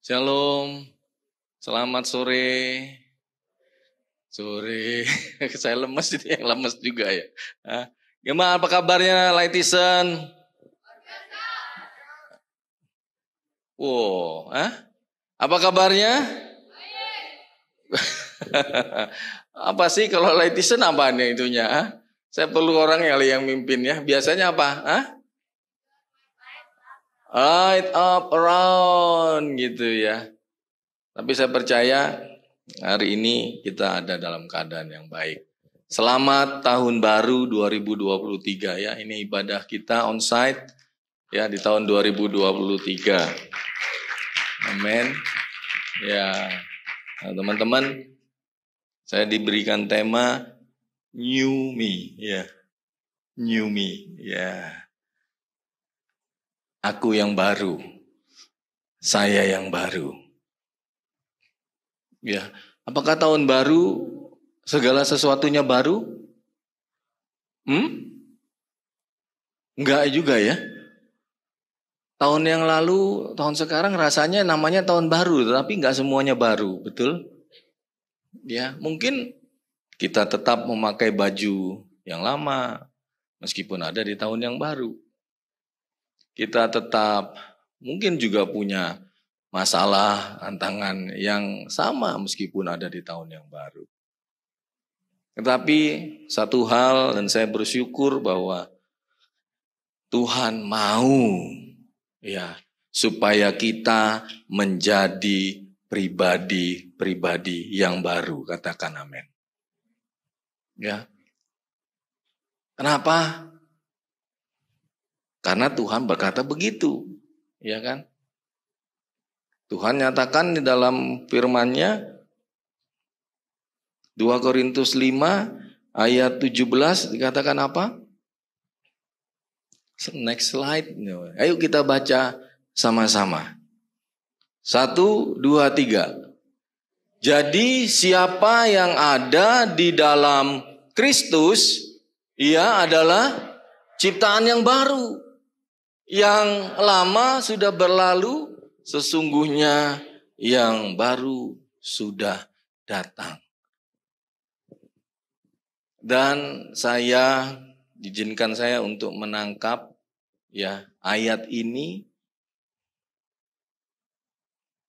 Shalom, selamat sore. Sore, saya lemes jadi yang lemes juga ya. Gimana apa kabarnya Lightison? Wow, Hah? apa kabarnya? apa sih kalau Lightison apa nih itunya? Hah? Saya perlu orang yang mimpin ya. Biasanya apa? Hah? right up around gitu ya. Tapi saya percaya hari ini kita ada dalam keadaan yang baik. Selamat tahun baru 2023 ya. Ini ibadah kita on site ya di tahun 2023. Amin. Ya. Nah, teman-teman, saya diberikan tema New Me ya. New Me ya. Aku yang baru, saya yang baru. Ya, apakah tahun baru segala sesuatunya baru? Hmm? Enggak juga ya. Tahun yang lalu, tahun sekarang rasanya namanya tahun baru, tapi enggak semuanya baru, betul? Ya, mungkin kita tetap memakai baju yang lama, meskipun ada di tahun yang baru kita tetap mungkin juga punya masalah, tantangan yang sama meskipun ada di tahun yang baru. Tetapi satu hal dan saya bersyukur bahwa Tuhan mau ya supaya kita menjadi pribadi-pribadi yang baru, katakan amin. Ya. Kenapa? Karena Tuhan berkata begitu, ya kan? Tuhan nyatakan di dalam firman-Nya 2 Korintus 5 ayat 17 dikatakan apa? Next slide. Ayo kita baca sama-sama. Satu, dua, tiga. Jadi siapa yang ada di dalam Kristus, ia adalah ciptaan yang baru yang lama sudah berlalu, sesungguhnya yang baru sudah datang. Dan saya diizinkan saya untuk menangkap ya ayat ini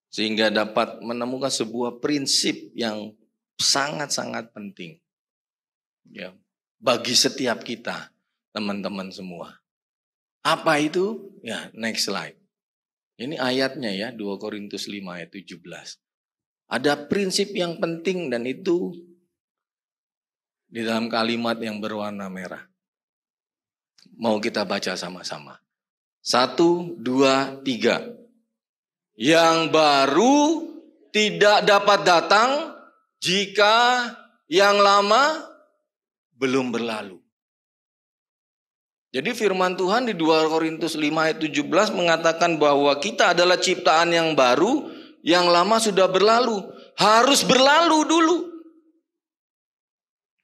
sehingga dapat menemukan sebuah prinsip yang sangat-sangat penting ya bagi setiap kita teman-teman semua apa itu? Ya, next slide. Ini ayatnya ya, 2 Korintus 5 ayat 17. Ada prinsip yang penting dan itu di dalam kalimat yang berwarna merah. Mau kita baca sama-sama. Satu, dua, tiga. Yang baru tidak dapat datang jika yang lama belum berlalu. Jadi firman Tuhan di 2 Korintus 5 ayat 17 mengatakan bahwa kita adalah ciptaan yang baru, yang lama sudah berlalu. Harus berlalu dulu.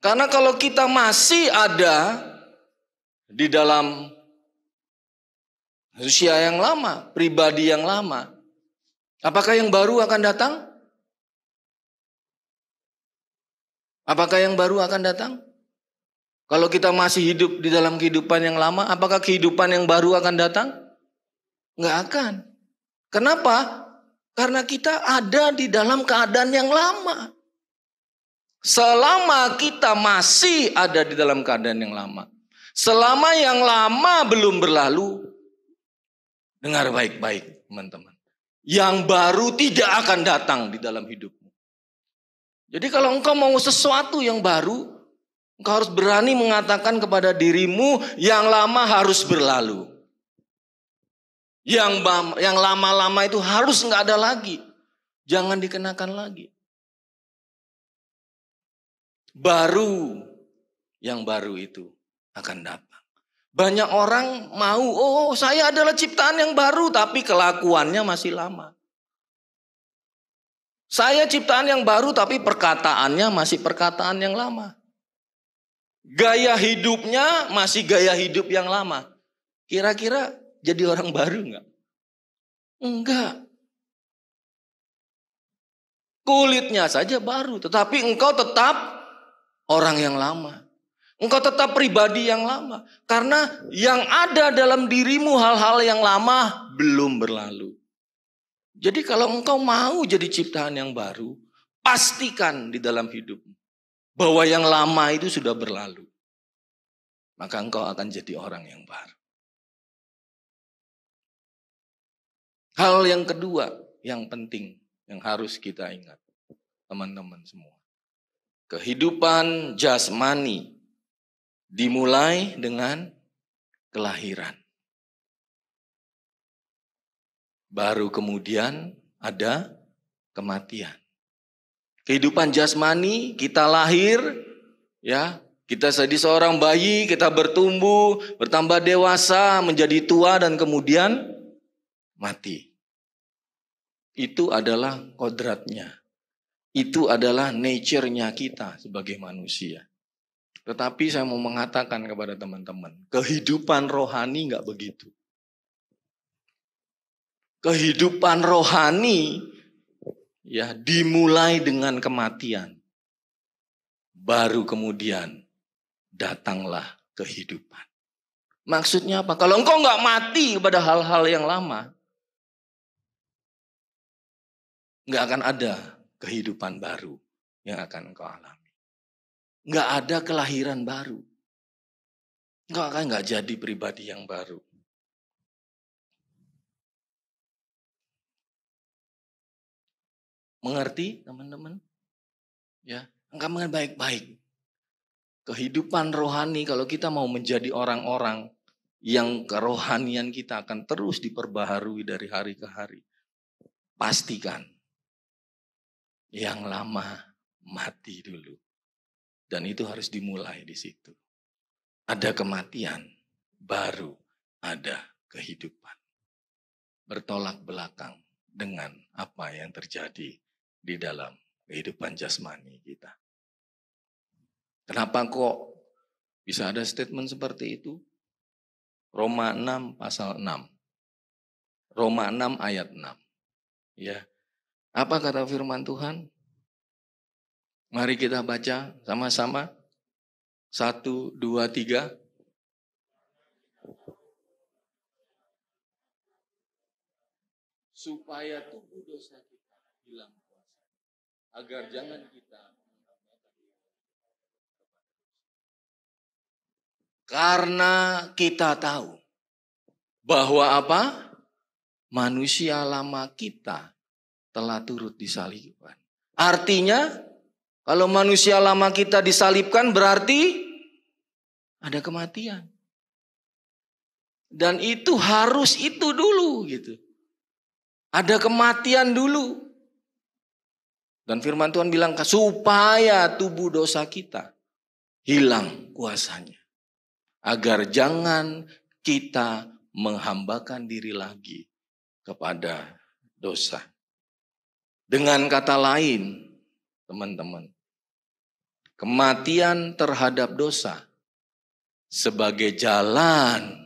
Karena kalau kita masih ada di dalam usia yang lama, pribadi yang lama, apakah yang baru akan datang? Apakah yang baru akan datang? Kalau kita masih hidup di dalam kehidupan yang lama, apakah kehidupan yang baru akan datang? Enggak akan. Kenapa? Karena kita ada di dalam keadaan yang lama. Selama kita masih ada di dalam keadaan yang lama. Selama yang lama belum berlalu. Dengar baik-baik teman-teman. Yang baru tidak akan datang di dalam hidupmu. Jadi kalau engkau mau sesuatu yang baru, Engkau harus berani mengatakan kepada dirimu yang lama harus berlalu. Yang yang lama-lama itu harus nggak ada lagi. Jangan dikenakan lagi. Baru yang baru itu akan datang. Banyak orang mau, oh saya adalah ciptaan yang baru, tapi kelakuannya masih lama. Saya ciptaan yang baru, tapi perkataannya masih perkataan yang lama. Gaya hidupnya masih gaya hidup yang lama. Kira-kira jadi orang baru nggak? Enggak. Kulitnya saja baru, tetapi engkau tetap orang yang lama. Engkau tetap pribadi yang lama. Karena yang ada dalam dirimu hal-hal yang lama belum berlalu. Jadi kalau engkau mau jadi ciptaan yang baru, pastikan di dalam hidupmu. Bahwa yang lama itu sudah berlalu. Maka engkau akan jadi orang yang baru. Hal yang kedua yang penting yang harus kita ingat. Teman-teman semua. Kehidupan jasmani dimulai dengan kelahiran. Baru kemudian ada kematian kehidupan jasmani, kita lahir, ya, kita jadi seorang bayi, kita bertumbuh, bertambah dewasa, menjadi tua dan kemudian mati. Itu adalah kodratnya. Itu adalah nature-nya kita sebagai manusia. Tetapi saya mau mengatakan kepada teman-teman, kehidupan rohani nggak begitu. Kehidupan rohani ya dimulai dengan kematian. Baru kemudian datanglah kehidupan. Maksudnya apa? Kalau engkau nggak mati pada hal-hal yang lama, nggak akan ada kehidupan baru yang akan engkau alami. Nggak ada kelahiran baru. Engkau akan nggak jadi pribadi yang baru. Mengerti teman-teman? Ya, enggak mengerti baik-baik. Kehidupan rohani kalau kita mau menjadi orang-orang yang kerohanian kita akan terus diperbaharui dari hari ke hari. Pastikan yang lama mati dulu. Dan itu harus dimulai di situ. Ada kematian, baru ada kehidupan. Bertolak belakang dengan apa yang terjadi di dalam kehidupan jasmani kita. Kenapa kok bisa ada statement seperti itu? Roma 6 pasal 6. Roma 6 ayat 6. Ya. Apa kata firman Tuhan? Mari kita baca sama-sama. Satu, dua, tiga. Supaya tubuh dosa kita hilang agar iya. jangan kita karena kita tahu bahwa apa manusia lama kita telah turut disalibkan. Artinya kalau manusia lama kita disalibkan berarti ada kematian. Dan itu harus itu dulu gitu. Ada kematian dulu. Dan firman Tuhan bilang supaya tubuh dosa kita hilang kuasanya. Agar jangan kita menghambakan diri lagi kepada dosa. Dengan kata lain, teman-teman, kematian terhadap dosa sebagai jalan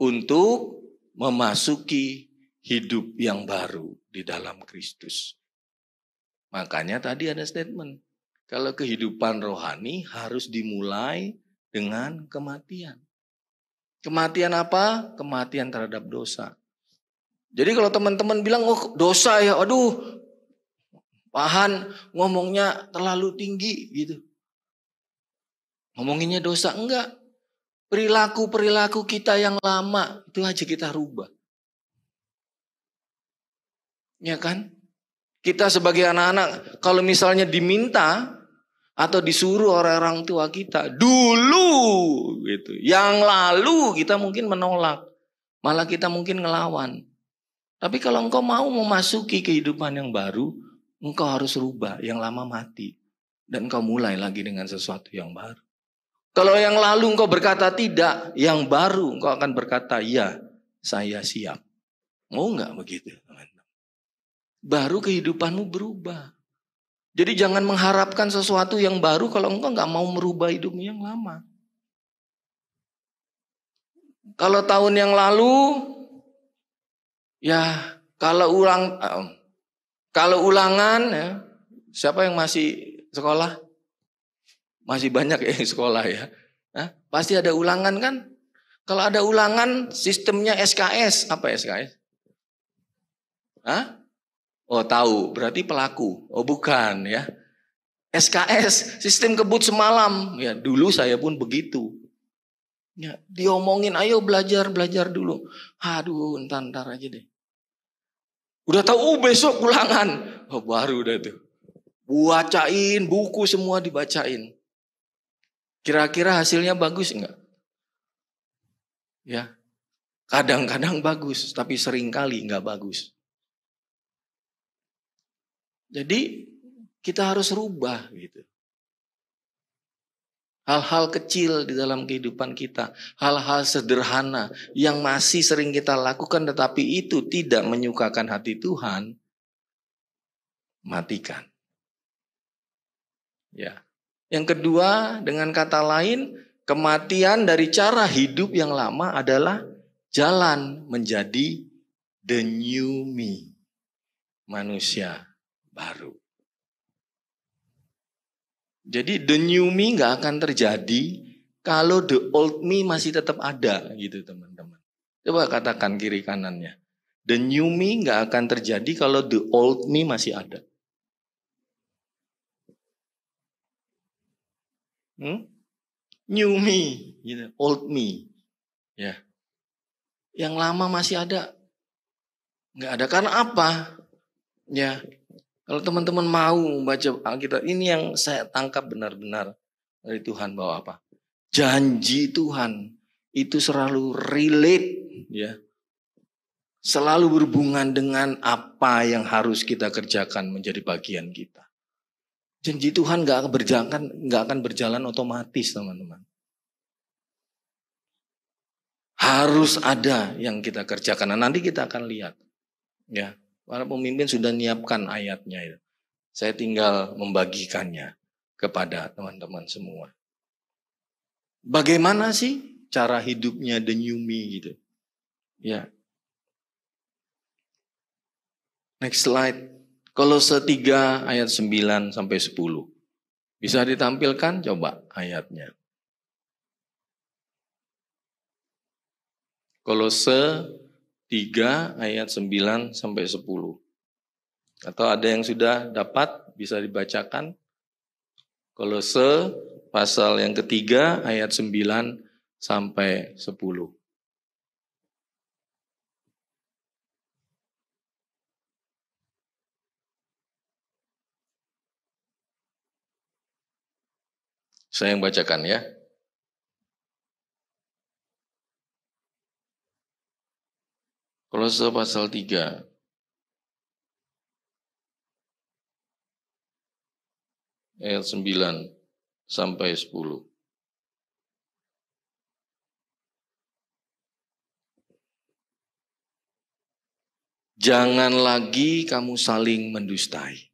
untuk memasuki hidup yang baru di dalam Kristus. Makanya tadi ada statement, kalau kehidupan rohani harus dimulai dengan kematian. Kematian apa? Kematian terhadap dosa. Jadi kalau teman-teman bilang, oh dosa ya, aduh, pahan ngomongnya terlalu tinggi gitu. Ngomonginnya dosa, enggak. Perilaku-perilaku kita yang lama, itu aja kita rubah. Ya kan? Kita sebagai anak-anak kalau misalnya diminta atau disuruh orang-orang tua kita dulu gitu. Yang lalu kita mungkin menolak, malah kita mungkin ngelawan. Tapi kalau engkau mau memasuki kehidupan yang baru, engkau harus rubah yang lama mati dan engkau mulai lagi dengan sesuatu yang baru. Kalau yang lalu engkau berkata tidak, yang baru engkau akan berkata ya, saya siap. Mau nggak begitu? Amen baru kehidupanmu berubah. Jadi jangan mengharapkan sesuatu yang baru kalau engkau nggak mau merubah hidupmu yang lama. Kalau tahun yang lalu, ya kalau ulang, eh, kalau ulangan, ya, siapa yang masih sekolah? Masih banyak yang sekolah ya. Nah, pasti ada ulangan kan? Kalau ada ulangan, sistemnya SKS apa SKS? Hah? Oh tahu, berarti pelaku. Oh bukan ya. SKS, sistem kebut semalam. Ya dulu saya pun begitu. Ya, diomongin ayo belajar belajar dulu. Aduh, entar entar aja deh. Udah tahu oh, besok pulangan. Oh, baru udah tuh. buacain buku semua dibacain. Kira-kira hasilnya bagus enggak? Ya. Kadang-kadang bagus, tapi seringkali enggak bagus. Jadi kita harus rubah gitu. Hal-hal kecil di dalam kehidupan kita, hal-hal sederhana yang masih sering kita lakukan tetapi itu tidak menyukakan hati Tuhan, matikan. Ya. Yang kedua, dengan kata lain, kematian dari cara hidup yang lama adalah jalan menjadi the new me, manusia baru. Jadi the new me nggak akan terjadi kalau the old me masih tetap ada gitu teman-teman. Coba katakan kiri kanannya. The new me nggak akan terjadi kalau the old me masih ada. Hmm? New me, gitu. old me. Ya. Yeah. Yang lama masih ada. Nggak ada. Karena apa? Ya. Yeah kalau teman-teman mau baca Alkitab, ini yang saya tangkap benar-benar dari Tuhan bahwa apa? Janji Tuhan itu selalu relate ya. Selalu berhubungan dengan apa yang harus kita kerjakan menjadi bagian kita. Janji Tuhan nggak akan berjalan nggak akan berjalan otomatis teman-teman. Harus ada yang kita kerjakan. Nah, nanti kita akan lihat ya Para pemimpin sudah menyiapkan ayatnya itu. Saya tinggal membagikannya kepada teman-teman semua. Bagaimana sih cara hidupnya the new me gitu? Ya. Next slide. Kolose 3 ayat 9 sampai 10. Bisa ditampilkan coba ayatnya. Kolose 3 ayat 9 sampai 10. Atau ada yang sudah dapat bisa dibacakan. Kolose pasal yang ketiga ayat 9 sampai 10. Saya yang bacakan ya. Kolose pasal 3. Ayat 9 sampai 10. Jangan lagi kamu saling mendustai.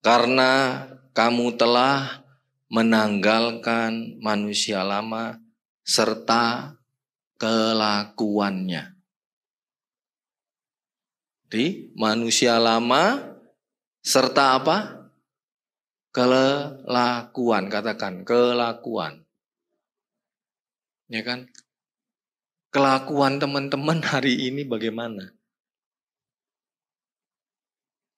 Karena kamu telah menanggalkan manusia lama serta kelakuannya. Di manusia lama serta apa? Kelakuan, katakan kelakuan. Ya kan? Kelakuan teman-teman hari ini bagaimana?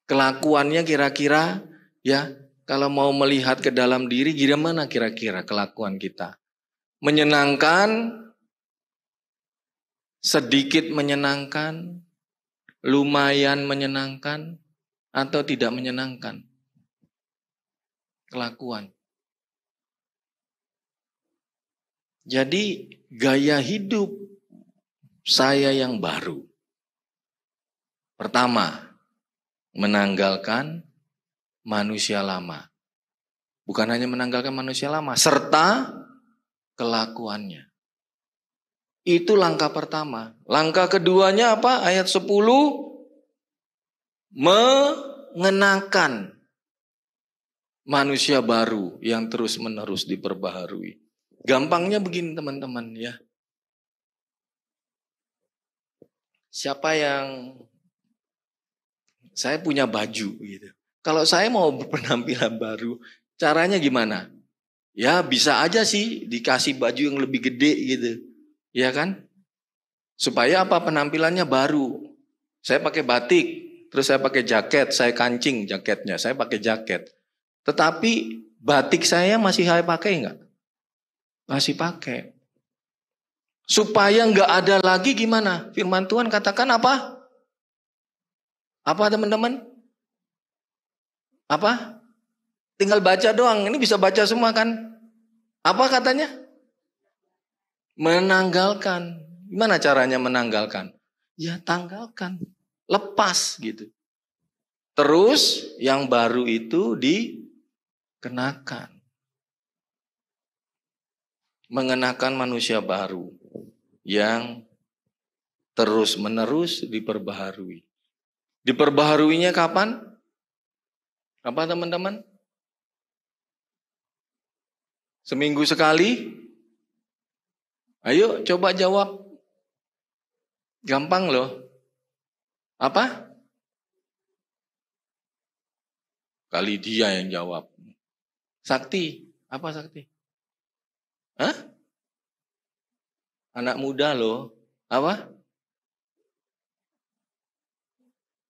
Kelakuannya kira-kira ya kalau mau melihat ke dalam diri gimana kira-kira kelakuan kita? Menyenangkan sedikit menyenangkan, lumayan menyenangkan, atau tidak menyenangkan kelakuan. Jadi gaya hidup saya yang baru. Pertama, menanggalkan manusia lama. Bukan hanya menanggalkan manusia lama, serta kelakuannya. Itu langkah pertama. Langkah keduanya apa? Ayat 10 mengenakan manusia baru yang terus-menerus diperbaharui. Gampangnya begini teman-teman ya. Siapa yang saya punya baju gitu. Kalau saya mau penampilan baru, caranya gimana? Ya bisa aja sih dikasih baju yang lebih gede gitu Iya kan? Supaya apa penampilannya baru. Saya pakai batik, terus saya pakai jaket, saya kancing jaketnya, saya pakai jaket. Tetapi batik saya masih saya pakai nggak? Masih pakai. Supaya nggak ada lagi gimana? Firman Tuhan katakan apa? Apa teman-teman? Apa? Tinggal baca doang. Ini bisa baca semua kan? Apa katanya? Menanggalkan. Gimana caranya menanggalkan? Ya tanggalkan. Lepas gitu. Terus yang baru itu dikenakan. Mengenakan manusia baru yang terus menerus diperbaharui. Diperbaharuinya kapan? Apa teman-teman? Seminggu sekali? Ayo coba jawab. Gampang loh. Apa? Kali dia yang jawab. Sakti. Apa sakti? Hah? Anak muda loh. Apa?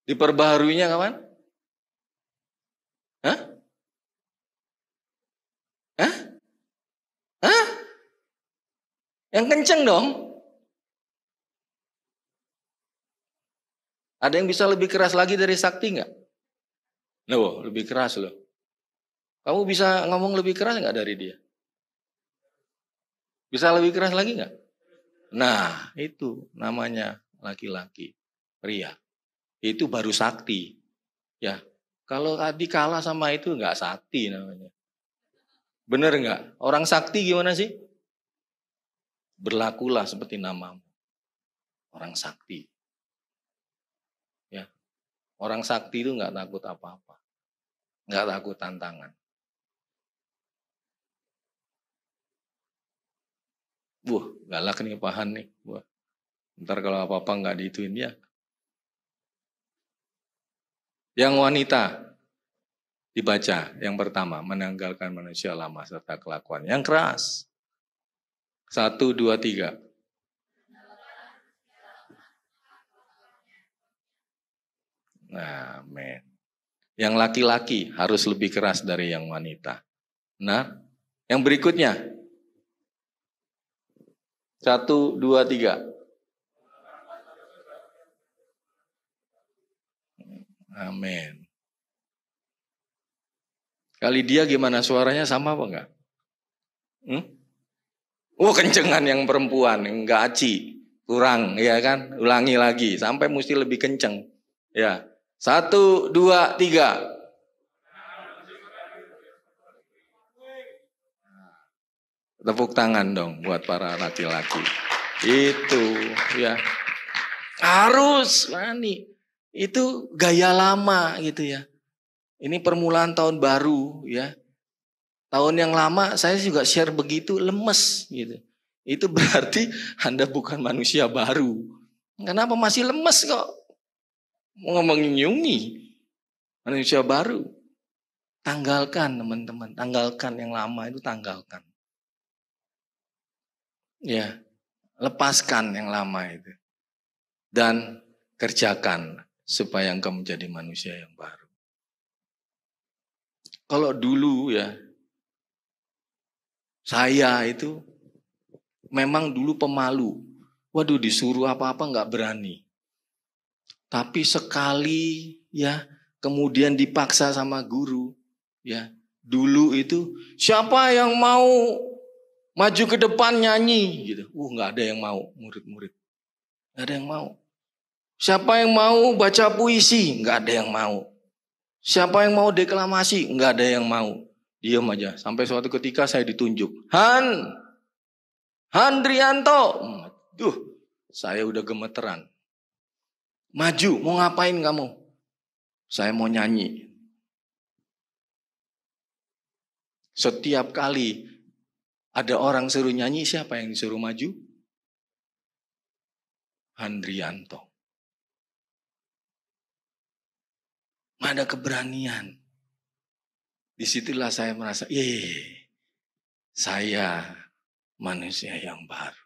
Diperbaharuinya kawan? Hah? Yang kenceng dong. Ada yang bisa lebih keras lagi dari sakti nggak? No, lebih keras loh. Kamu bisa ngomong lebih keras nggak dari dia? Bisa lebih keras lagi nggak? Nah, itu namanya laki-laki, pria. Itu baru sakti. Ya, kalau tadi kalah sama itu nggak sakti namanya. Bener nggak? Orang sakti gimana sih? berlakulah seperti namamu. Orang sakti. Ya. Orang sakti itu nggak takut apa-apa. Nggak takut tantangan. Wah, galak nih pahan nih. Wah, ntar kalau apa-apa nggak diituin ya. Yang wanita, dibaca yang pertama menanggalkan manusia lama serta kelakuan yang keras satu, dua, tiga. Amin. Yang laki-laki harus lebih keras dari yang wanita. Nah, yang berikutnya. Satu, dua, tiga. Amin. Kali dia gimana suaranya sama apa enggak? Hmm? Oh kencengan yang perempuan, nggak aci, kurang ya kan, ulangi lagi sampai mesti lebih kenceng. Ya, satu, dua, tiga. Tepuk tangan dong buat para laki-laki. Itu ya. Harus mani. Itu gaya lama gitu ya. Ini permulaan tahun baru ya. Tahun yang lama saya juga share begitu lemes gitu. Itu berarti Anda bukan manusia baru. Kenapa masih lemes kok? Mau nyungi. manusia baru. Tanggalkan teman-teman, tanggalkan yang lama itu tanggalkan. Ya, lepaskan yang lama itu. Dan kerjakan supaya engkau menjadi manusia yang baru. Kalau dulu ya, saya itu memang dulu pemalu. Waduh disuruh apa-apa nggak berani. Tapi sekali ya kemudian dipaksa sama guru ya. Dulu itu siapa yang mau maju ke depan nyanyi gitu. Uh nggak ada yang mau murid-murid. Nggak ada yang mau. Siapa yang mau baca puisi? Nggak ada yang mau. Siapa yang mau deklamasi? Nggak ada yang mau. Diam aja. Sampai suatu ketika saya ditunjuk. Han! Handrianto! Duh, saya udah gemeteran. Maju, mau ngapain kamu? Saya mau nyanyi. Setiap kali ada orang suruh nyanyi, siapa yang disuruh maju? Handrianto. Ada keberanian. Disitulah saya merasa, eh, saya manusia yang baru.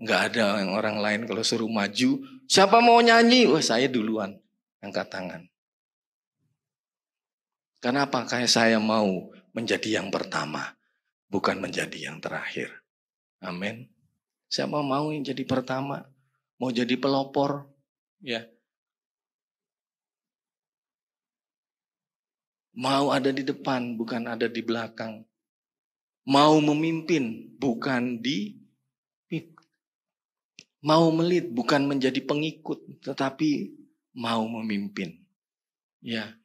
Nggak ada yang orang lain kalau suruh maju, siapa mau nyanyi? Wah saya duluan, angkat tangan. Karena apa? Kayak saya mau menjadi yang pertama, bukan menjadi yang terakhir. Amin. Siapa mau yang jadi pertama? Mau jadi pelopor? Ya. Mau ada di depan, bukan ada di belakang. Mau memimpin, bukan di mau melit, bukan menjadi pengikut, tetapi mau memimpin. Ya.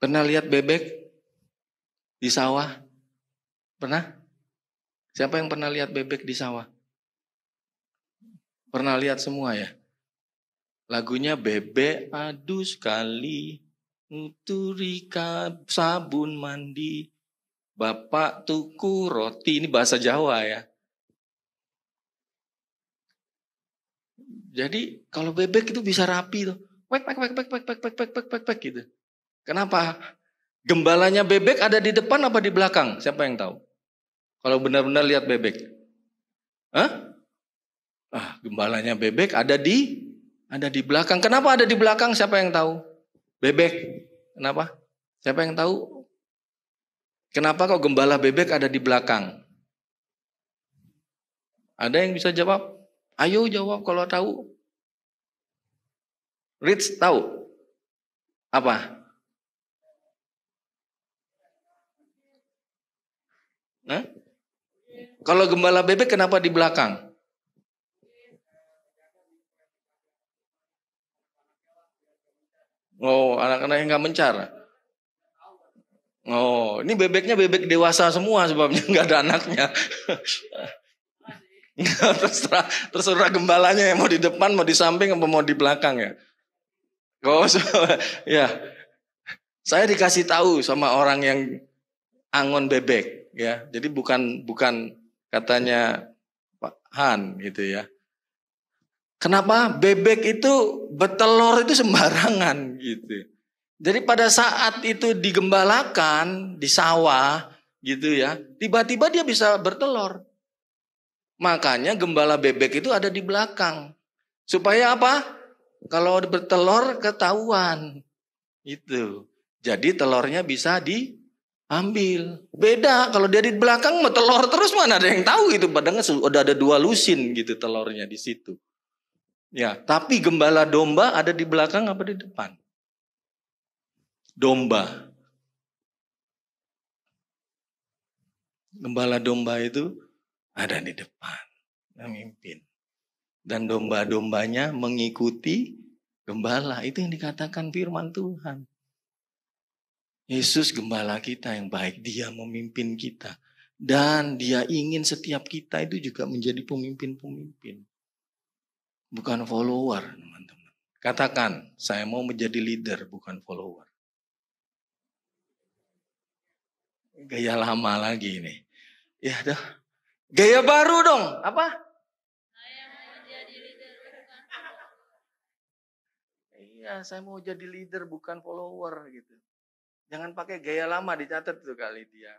Pernah lihat bebek di sawah? Pernah? Siapa yang pernah lihat bebek di sawah? Pernah lihat semua ya? Lagunya bebek aduh sekali, nuturi sabun mandi, bapak tuku roti. Ini bahasa Jawa ya. Jadi kalau bebek itu bisa rapi tuh. pek pek pek pek pek pek pek pek pek. pek pek gitu. Kenapa? Gembalanya bebek ada di depan apa di belakang? Siapa yang tahu? Kalau benar-benar lihat bebek. Hah? Ah, gembalanya bebek ada di ada di belakang. Kenapa ada di belakang? Siapa yang tahu? Bebek. Kenapa? Siapa yang tahu? Kenapa kok gembala bebek ada di belakang? Ada yang bisa jawab? Ayo jawab kalau tahu. Rich tahu apa? Nah? Kalau gembala bebek kenapa di belakang? Oh, anak-anak yang gak mencar. Oh, ini bebeknya bebek dewasa semua sebabnya nggak ada anaknya. Ya, terserah, terserah gembalanya yang mau di depan, mau di samping, mau di belakang ya. Oh, so, ya. Saya dikasih tahu sama orang yang angon bebek ya. Jadi bukan bukan katanya Pak Han gitu ya. Kenapa bebek itu betelor itu sembarangan gitu. Jadi pada saat itu digembalakan di sawah gitu ya, tiba-tiba dia bisa bertelur. Makanya gembala bebek itu ada di belakang. Supaya apa? Kalau bertelur ketahuan. Itu. Jadi telurnya bisa diambil. Beda kalau dia di belakang mau telur terus mana ada yang tahu gitu. Padahal sudah ada dua lusin gitu telurnya di situ. Ya, tapi gembala domba ada di belakang apa di depan? Domba. Gembala domba itu ada di depan, memimpin. Dan domba-dombanya mengikuti gembala. Itu yang dikatakan firman Tuhan. Yesus gembala kita yang baik, dia memimpin kita. Dan dia ingin setiap kita itu juga menjadi pemimpin-pemimpin bukan follower, teman-teman. Katakan, saya mau menjadi leader, bukan follower. Gaya lama lagi ini. Ya, dah. Gaya baru dong. Apa? Saya mau jadi leader, bukan Iya, saya mau jadi leader, bukan follower gitu. Jangan pakai gaya lama dicatat tuh kali dia.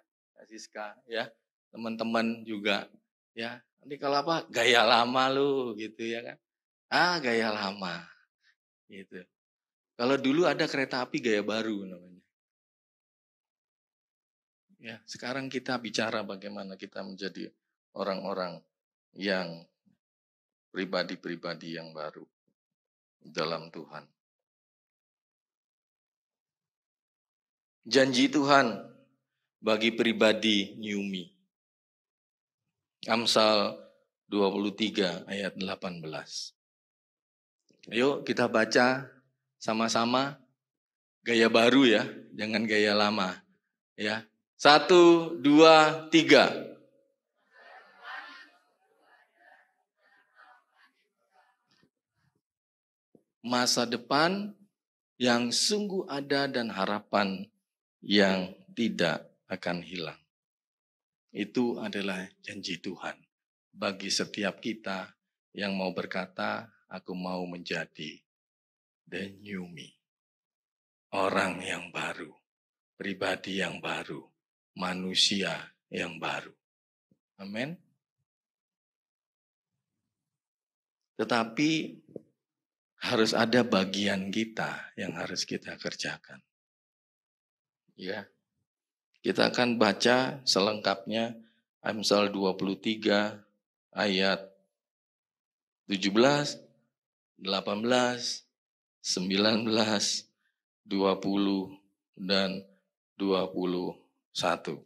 Siska ya teman-teman juga ya nanti kalau apa gaya lama lu gitu ya kan Ah, gaya lama. Gitu. Kalau dulu ada kereta api gaya baru namanya. Ya, sekarang kita bicara bagaimana kita menjadi orang-orang yang pribadi-pribadi yang baru dalam Tuhan. Janji Tuhan bagi pribadi Nyumi. Amsal 23 ayat 18 ayo kita baca sama-sama gaya baru ya, jangan gaya lama. Ya, satu, dua, tiga. Masa depan yang sungguh ada dan harapan yang tidak akan hilang. Itu adalah janji Tuhan bagi setiap kita yang mau berkata, Aku mau menjadi the hmm. new me. Orang yang baru, pribadi yang baru, manusia yang baru. Amin. Tetapi harus ada bagian kita yang harus kita kerjakan. Ya. Kita akan baca selengkapnya Amsal 23 ayat 17 18, 19, 20, dan 21.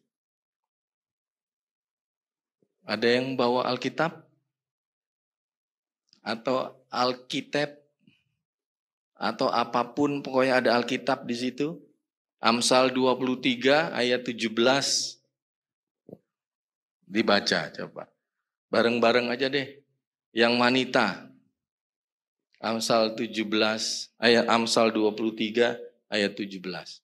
Ada yang bawa Alkitab? Atau Alkitab? Atau apapun pokoknya ada Alkitab di situ? Amsal 23 ayat 17 dibaca coba. Bareng-bareng aja deh. Yang wanita Amsal 17 ayat Amsal 23 ayat 17.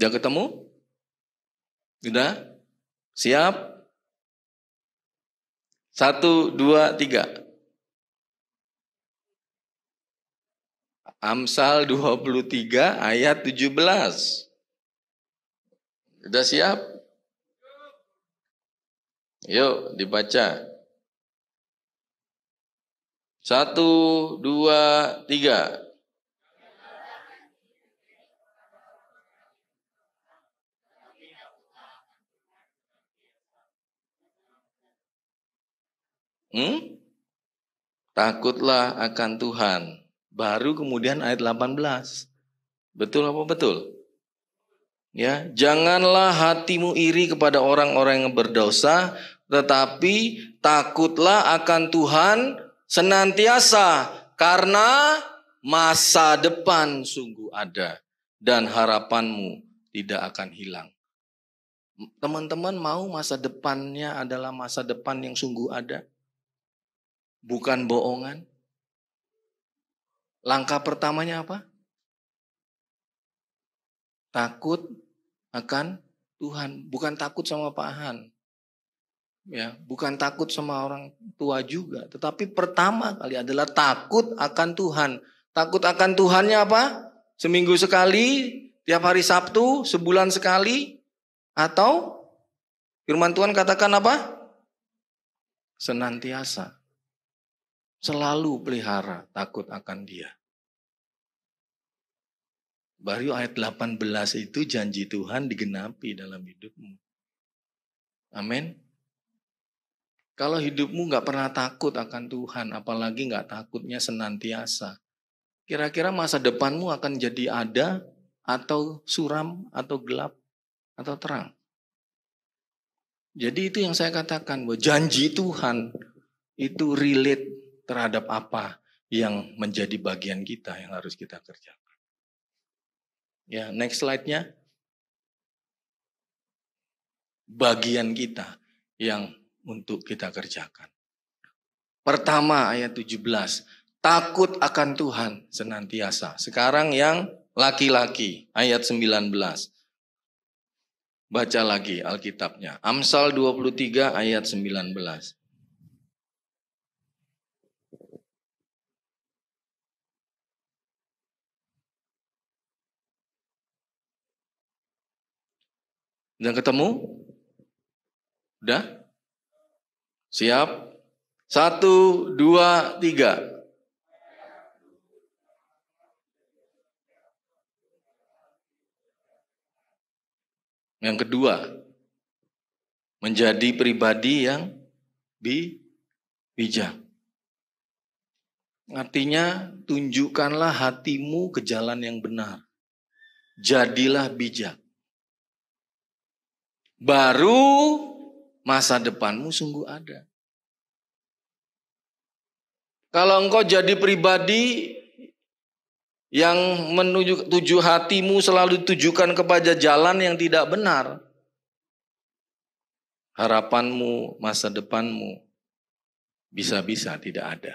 Sudah ketemu? Sudah? Siap? Satu, dua, tiga. Amsal 23 ayat 17. Sudah siap? Yuk dibaca. Satu, dua, tiga. Hmm? Takutlah akan Tuhan Baru kemudian ayat 18. Betul apa betul? Ya, janganlah hatimu iri kepada orang-orang yang berdosa, tetapi takutlah akan Tuhan senantiasa karena masa depan sungguh ada dan harapanmu tidak akan hilang. Teman-teman mau masa depannya adalah masa depan yang sungguh ada? Bukan bohongan? Langkah pertamanya apa? Takut akan Tuhan, bukan takut sama Pak Han, Ya, bukan takut sama orang tua juga, tetapi pertama kali adalah takut akan Tuhan. Takut akan Tuhannya apa? Seminggu sekali, tiap hari Sabtu, sebulan sekali atau firman Tuhan katakan apa? Senantiasa. Selalu pelihara takut akan dia. Baru ayat 18 itu janji Tuhan digenapi dalam hidupmu. Amin. Kalau hidupmu nggak pernah takut akan Tuhan, apalagi nggak takutnya senantiasa, kira-kira masa depanmu akan jadi ada atau suram atau gelap atau terang. Jadi itu yang saya katakan bahwa janji Tuhan itu relate terhadap apa yang menjadi bagian kita yang harus kita kerjakan. Ya, next slide-nya. Bagian kita yang untuk kita kerjakan. Pertama ayat 17, takut akan Tuhan senantiasa. Sekarang yang laki-laki ayat 19. Baca lagi Alkitabnya. Amsal 23 ayat 19. Udah ketemu? Udah? Siap? Satu, dua, tiga. Yang kedua, menjadi pribadi yang bi bijak. Artinya, tunjukkanlah hatimu ke jalan yang benar. Jadilah bijak baru masa depanmu sungguh ada. Kalau engkau jadi pribadi yang menuju tujuh hatimu selalu ditujukan kepada jalan yang tidak benar, harapanmu masa depanmu bisa-bisa tidak ada.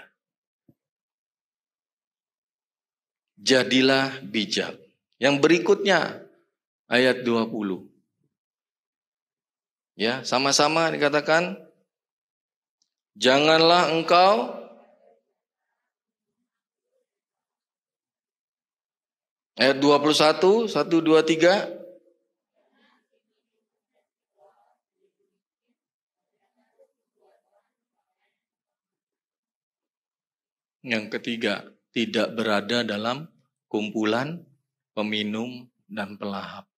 Jadilah bijak. Yang berikutnya ayat 20. Ya, sama-sama dikatakan janganlah engkau ayat 21 1 2 3 Yang ketiga, tidak berada dalam kumpulan peminum dan pelahap.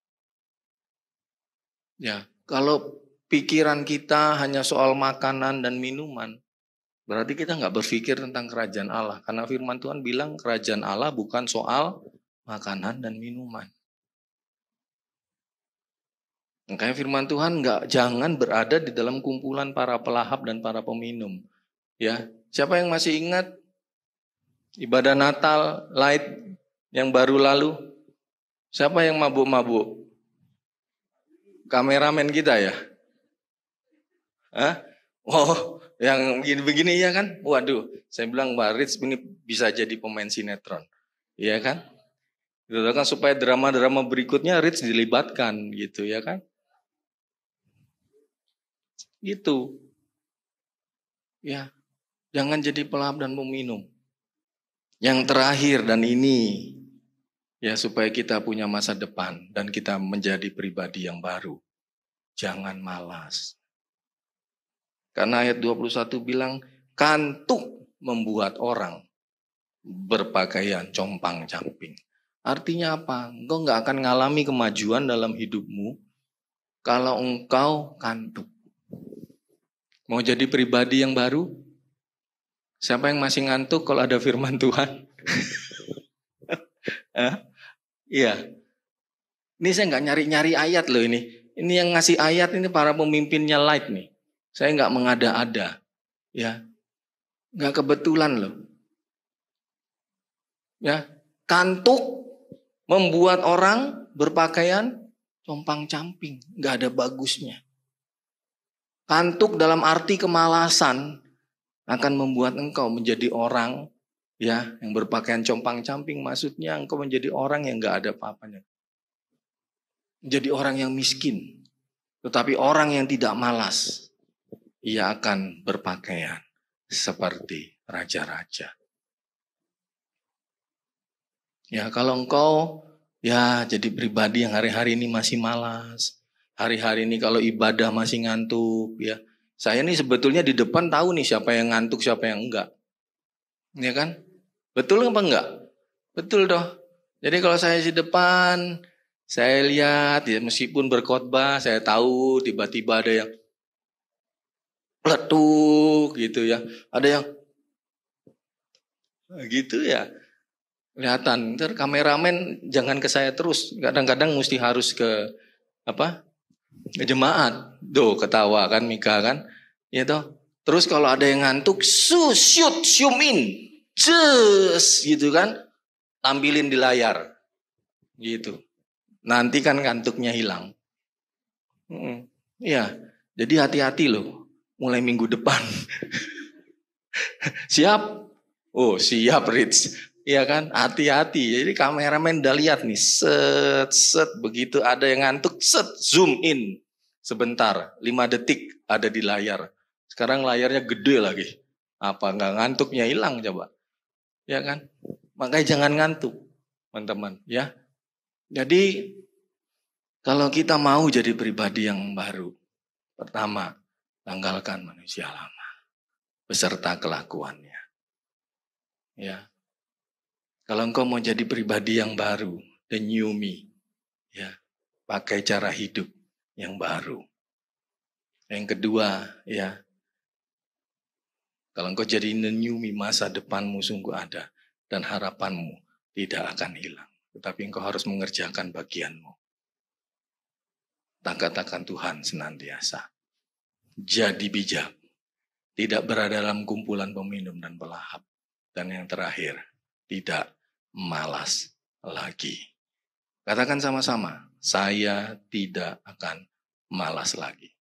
Ya, kalau pikiran kita hanya soal makanan dan minuman, berarti kita nggak berpikir tentang kerajaan Allah. Karena firman Tuhan bilang kerajaan Allah bukan soal makanan dan minuman. Makanya firman Tuhan nggak jangan berada di dalam kumpulan para pelahap dan para peminum. Ya, siapa yang masih ingat ibadah Natal Light yang baru lalu? Siapa yang mabuk-mabuk? Kameramen kita ya. Hah? Oh, yang begini-begini ya kan? Waduh, saya bilang Mbak Rich ini bisa jadi pemain sinetron. Iya kan? Gitu kan supaya drama-drama berikutnya Rich dilibatkan gitu ya kan? Gitu. Ya, jangan jadi pelahap dan meminum. Yang terakhir dan ini ya supaya kita punya masa depan dan kita menjadi pribadi yang baru. Jangan malas. Karena ayat 21 bilang kantuk membuat orang berpakaian compang camping. Artinya apa? Engkau nggak akan ngalami kemajuan dalam hidupmu kalau engkau kantuk. Mau jadi pribadi yang baru? Siapa yang masih ngantuk kalau ada firman Tuhan? Iya. ini saya nggak nyari-nyari ayat loh ini. Ini yang ngasih ayat ini para pemimpinnya light nih. Saya nggak mengada-ada, ya. Nggak kebetulan loh. Ya, kantuk membuat orang berpakaian compang camping, nggak ada bagusnya. Kantuk dalam arti kemalasan akan membuat engkau menjadi orang ya yang berpakaian compang camping. Maksudnya engkau menjadi orang yang nggak ada apa-apanya. Menjadi orang yang miskin, tetapi orang yang tidak malas ia akan berpakaian seperti raja-raja. Ya, kalau engkau ya jadi pribadi yang hari-hari ini masih malas, hari-hari ini kalau ibadah masih ngantuk, ya. Saya ini sebetulnya di depan tahu nih siapa yang ngantuk, siapa yang enggak. Ya kan? Betul apa enggak? Betul dong. Jadi kalau saya di depan, saya lihat, ya meskipun berkhotbah, saya tahu tiba-tiba ada yang letuk gitu ya. Ada yang gitu ya. Kelihatan, ntar kameramen jangan ke saya terus. Kadang-kadang mesti harus ke apa? Ke jemaat. Do ketawa kan Mika kan. Ya toh. Terus kalau ada yang ngantuk, susyut syumin. Cus gitu kan. Tampilin di layar. Gitu. Nanti kan ngantuknya hilang. Iya. Hmm, Jadi hati-hati loh mulai minggu depan. siap? Oh, siap Rich. Iya kan? Hati-hati. Jadi kameramen udah lihat nih. Set, set. Begitu ada yang ngantuk, set. Zoom in. Sebentar. lima detik ada di layar. Sekarang layarnya gede lagi. Apa nggak ngantuknya hilang coba? Ya kan? Makanya jangan ngantuk, teman-teman. Ya. Jadi kalau kita mau jadi pribadi yang baru, pertama Tanggalkan manusia lama beserta kelakuannya. Ya. Kalau engkau mau jadi pribadi yang baru, the new me, ya, pakai cara hidup yang baru. Yang kedua, ya, kalau engkau jadi the new me, masa depanmu sungguh ada dan harapanmu tidak akan hilang. Tetapi engkau harus mengerjakan bagianmu. katakan Tuhan senantiasa jadi bijak. Tidak berada dalam kumpulan peminum dan pelahap. Dan yang terakhir, tidak malas lagi. Katakan sama-sama, saya tidak akan malas lagi.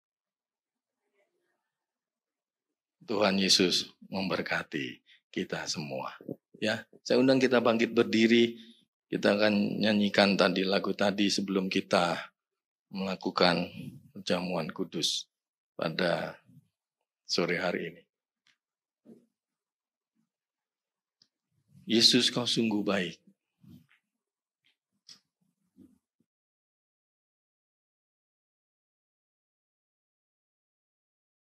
Tuhan Yesus memberkati kita semua. Ya, saya undang kita bangkit berdiri. Kita akan nyanyikan tadi lagu tadi sebelum kita melakukan jamuan kudus pada sore hari ini. Yesus kau sungguh baik.